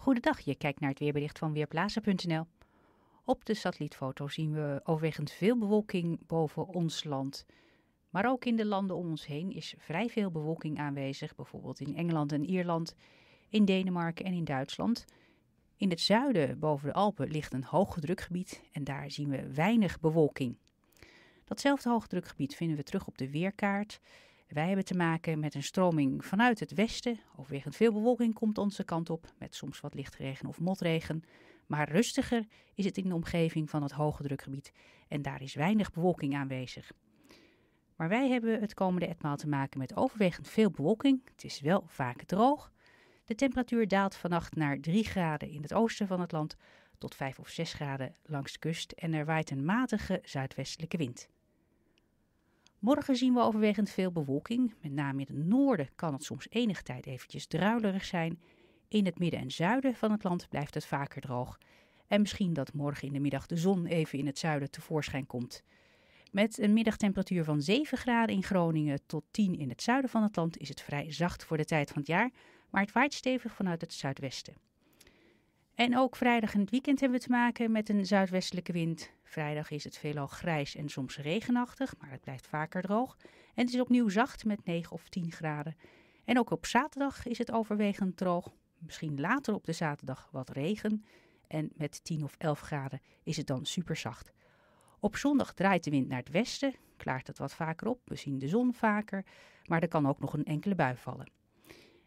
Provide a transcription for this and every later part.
Goedendag, je kijkt naar het weerbericht van Weerplaza.nl. Op de satellietfoto zien we overwegend veel bewolking boven ons land. Maar ook in de landen om ons heen is vrij veel bewolking aanwezig, bijvoorbeeld in Engeland en Ierland, in Denemarken en in Duitsland. In het zuiden boven de Alpen ligt een hoogdrukgebied en daar zien we weinig bewolking. Datzelfde hoogdrukgebied vinden we terug op de weerkaart. Wij hebben te maken met een stroming vanuit het westen. Overwegend veel bewolking komt onze kant op, met soms wat lichtregen of motregen. Maar rustiger is het in de omgeving van het hoge drukgebied en daar is weinig bewolking aanwezig. Maar wij hebben het komende etmaal te maken met overwegend veel bewolking. Het is wel vaak droog. De temperatuur daalt vannacht naar 3 graden in het oosten van het land tot 5 of 6 graden langs de kust en er waait een matige zuidwestelijke wind. Morgen zien we overwegend veel bewolking. Met name in het noorden kan het soms enige tijd eventjes druilerig zijn. In het midden en zuiden van het land blijft het vaker droog. En misschien dat morgen in de middag de zon even in het zuiden tevoorschijn komt. Met een middagtemperatuur van 7 graden in Groningen tot 10 in het zuiden van het land is het vrij zacht voor de tijd van het jaar, maar het waait stevig vanuit het zuidwesten. En ook vrijdag en het weekend hebben we te maken met een zuidwestelijke wind. Vrijdag is het veelal grijs en soms regenachtig, maar het blijft vaker droog. En het is opnieuw zacht met 9 of 10 graden. En ook op zaterdag is het overwegend droog. Misschien later op de zaterdag wat regen. En met 10 of 11 graden is het dan zacht. Op zondag draait de wind naar het westen, klaart het wat vaker op. We zien de zon vaker, maar er kan ook nog een enkele bui vallen.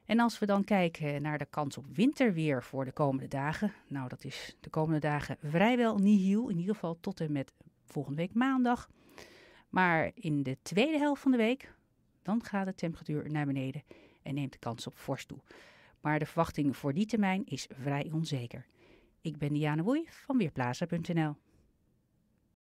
En als we dan kijken naar de kans op winterweer voor de komende dagen. Nou, dat is de komende dagen vrijwel nihil. In ieder geval tot en met volgende week maandag. Maar in de tweede helft van de week, dan gaat de temperatuur naar beneden en neemt de kans op vorst toe. Maar de verwachting voor die termijn is vrij onzeker. Ik ben Diane Woei van Weerplaza.nl.